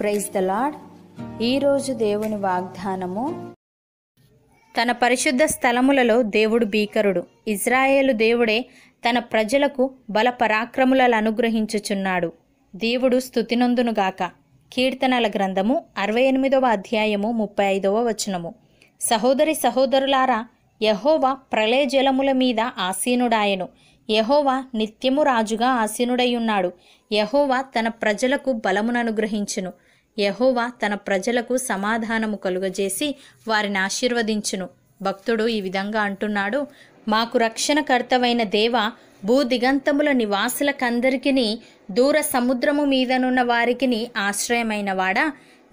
praise the lord ఈరోజు దేవుని వాగ్దానము తన పరిశుద్ధ స్థలములలో దేవుడు భీకరుడు ఇజ్రాయేలు దేవుడే తన ప్రజలకు బల పరాక్రములను అనుగ్రహించుచున్నాడు దేవుడు స్థుతినందునుగాక కీర్తనల గ్రంథము అరవై ఎనిమిదవ అధ్యాయము ముప్పై ఐదవ వచనము సహోదరి సహోదరులారా యహోవా ప్రళయ జలముల మీద ఆసీనుడాయను యహోవా నిత్యము రాజుగా ఆసీనుడై ఉన్నాడు యహోవా తన ప్రజలకు బలముననుగ్రహించును యహోవా తన ప్రజలకు సమాధానము కలుగజేసి వారిని ఆశీర్వదించును భక్తుడు ఈ విధంగా అంటున్నాడు మాకు రక్షణకర్తవైన దేవ భూ దిగంతముల నివాసులకందరికి దూర సముద్రము మీదనున్న వారికిని ఆశ్రయమైన వాడా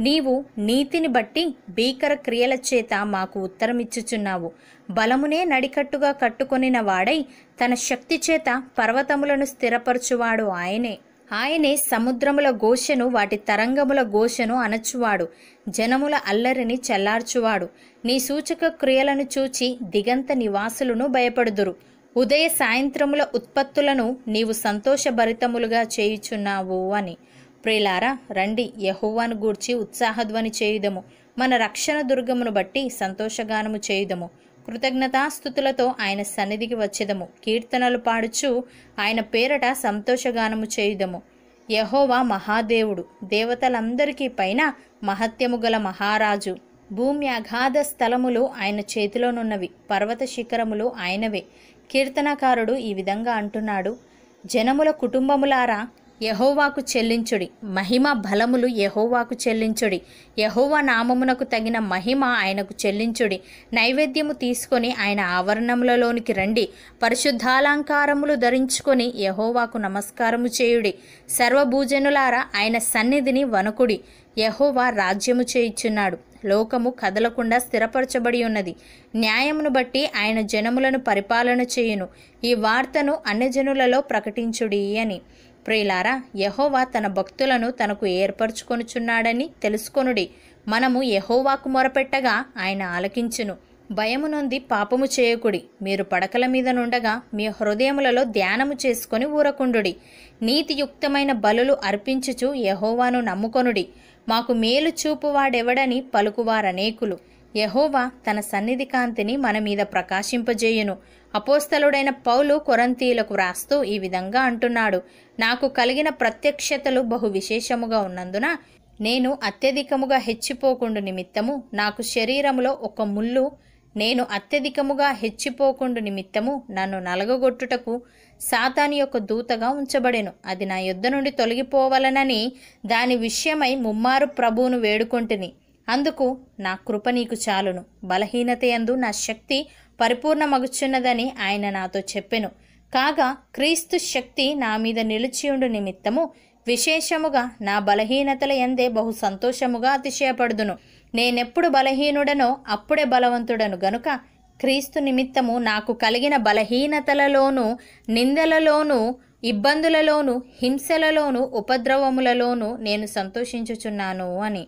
నీవు నీతిని బట్టి భీకర క్రియల చేత మాకు ఉత్తరమిచ్చుచున్నావు బలమునే నడికట్టుగా కట్టుకొనిన వాడై తన శక్తి చేత పర్వతములను స్థిరపరచువాడు ఆయనే ఆయనే సముద్రముల ఘోషను వాటి తరంగముల ఘోషను అనచువాడు జనముల అల్లరిని చల్లార్చువాడు నీ సూచక క్రియలను చూచి దిగంత నివాసులను భయపడుదురు ఉదయ సాయంత్రముల ఉత్పత్తులను నీవు సంతోషభరితములుగా చేయుచున్నావు అని ప్రిలారా రండి యహువాను గూర్చి ఉత్సాహధ్వని చేయుదము మన రక్షణ దుర్గమును బట్టి సంతోషగానము చేయుదము కృతజ్ఞతాస్థుతులతో ఆయన సన్నిధికి వచ్చేదము కీర్తనలు పాడుచు ఆయన పేరట సంతోషగానము చేయుదము యహోవా మహాదేవుడు దేవతలందరికీ పైన మహత్యము గల మహారాజు భూమి అఘాధ స్థలములు ఆయన చేతిలోనున్నవి పర్వత శిఖరములు ఆయనవే కీర్తనకారుడు ఈ విధంగా అంటున్నాడు జనముల కుటుంబములారా యహోవాకు చెల్లించుడి మహిమ బలములు యహోవాకు చెల్లించుడి యహోవా నామమునకు తగిన మహిమ ఆయనకు చెల్లించుడి నైవేద్యము తీసుకొని ఆయన ఆవరణములలోనికి రండి పరిశుద్ధాలంకారములు ధరించుకొని యహోవాకు నమస్కారము చేయుడి సర్వభూజనులారా ఆయన సన్నిధిని వనకుడి యహోవా రాజ్యము చేయిచున్నాడు లోకము కదలకుండా స్థిరపరచబడి ఉన్నది న్యాయమును బట్టి ఆయన జనములను పరిపాలన చేయును ఈ వార్తను అన్యజనులలో ప్రకటించుడి అని ప్రియులారా యహోవా తన భక్తులను తనకు ఏర్పరచుకొనుచున్నాడని తెలుసుకొనుడి మనము యహోవాకు మొరపెట్టగా ఆయన ఆలకించును భయము పాపము చేయకుడి మీరు పడకల మీద నుండగా మీ హృదయములలో ధ్యానము చేసుకొని ఊరకుండుడి నీతియుక్తమైన బలులు అర్పించుచు యహోవాను నమ్ముకొనుడి మాకు మేలు చూపువాడెవడని పలుకువారనేకులు యహోవా తన సన్నిధి కాంతిని మన మీద ప్రకాశింపజేయును అపోస్తలుడైన పౌలు కొరంతీయులకు వ్రాస్తూ ఈ విధంగా అంటున్నాడు నాకు కలిగిన ప్రత్యక్షతలు బహు విశేషముగా ఉన్నందున నేను అత్యధికముగా హెచ్చిపోకుండు నిమిత్తము నాకు శరీరములో ఒక ముళ్ళు నేను అత్యధికముగా హెచ్చిపోకుండు నిమిత్తము నన్ను నలగగొట్టుటకు సాతాని యొక్క దూతగా ఉంచబడెను అది నా యుద్ధ నుండి తొలగిపోవాలనని దాని విషయమై ముమ్మారు ప్రభువును వేడుకొంటిని అందుకు నా కృప నీకు చాలును బలహీనత ఎందు నా శక్తి పరిపూర్ణమగుచున్నదని ఆయన నాతో చెప్పెను కాగా క్రీస్తు శక్తి నా మీద నిలిచియుండు నిమిత్తము విశేషముగా నా బలహీనతల ఎందే బహు సంతోషముగా అతిశయపడుదును నేనెప్పుడు బలహీనుడనో అప్పుడే బలవంతుడను గనుక క్రీస్తు నిమిత్తము నాకు కలిగిన బలహీనతలలోనూ నిందలలోనూ ఇబ్బందులలోనూ హింసలలోనూ ఉపద్రవములలోనూ నేను సంతోషించుచున్నాను అని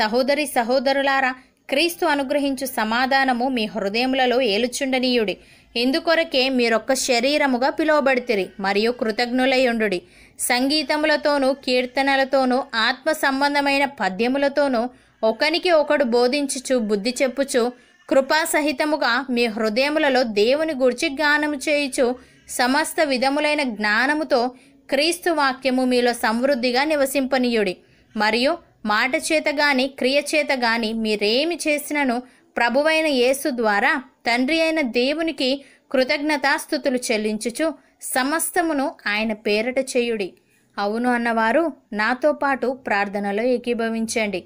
సహోదరి సహోదరులారా క్రీస్తు అనుగ్రహించు సమాధానము మీ హృదయములలో ఏలుచుండనీయుడి ఇందుకొరకే మీరొక్క శరీరముగా పిలువబడితిరి మరియు కృతజ్ఞులయ్యుండు సంగీతములతోనూ కీర్తనలతోనూ ఆత్మ సంబంధమైన పద్యములతోనూ ఒకనికి ఒకడు బోధించుచు బుద్ధి చెప్పుచు కృపాసహితముగా మీ హృదయములలో దేవుని గురిచి గానము చేయుచు సమస్త విధములైన జ్ఞానముతో క్రీస్తు వాక్యము మీలో సమృద్ధిగా నివసింపనీయుడి మరియు మాట చేత గాని క్రియ చేత గాని మీరేమి చేసినను ప్రభువైన యేసు ద్వారా తండ్రి అయిన దేవునికి కృతజ్ఞతాస్థుతులు చెల్లించుచు సమస్తమును ఆయన పేరట చేయుడి అవును అన్నవారు నాతో పాటు ప్రార్థనలో ఏకీభవించండి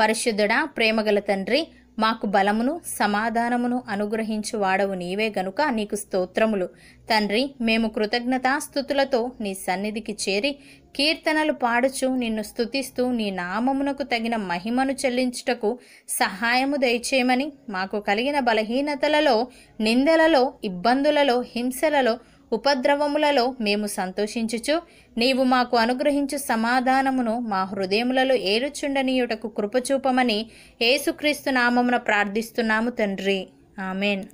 పరిశుద్ధుడా ప్రేమగల తండ్రి మాకు బలమును సమాధానమును అనుగ్రహించు వాడవు నీవే గనుక నీకు స్తోత్రములు తండ్రి మేము కృతజ్ఞతాస్థుతులతో నీ సన్నిధికి చేరి కీర్తనలు పాడుచు నిన్ను స్థుతిస్తూ నీ నామమునకు తగిన మహిమను చెల్లించుటకు సహాయము దయచేయమని మాకు కలిగిన బలహీనతలలో నిందలలో ఇబ్బందులలో హింసలలో ఉపద్రవములలో మేము సంతోషించుచు నీవు మాకు అనుగ్రహించు సమాధానమును మా హృదయములలో ఏరుచుండనీయుటకు కృపచూపమని ఏసుక్రీస్తు నామమున ప్రార్థిస్తున్నాము తండ్రి ఆమెన్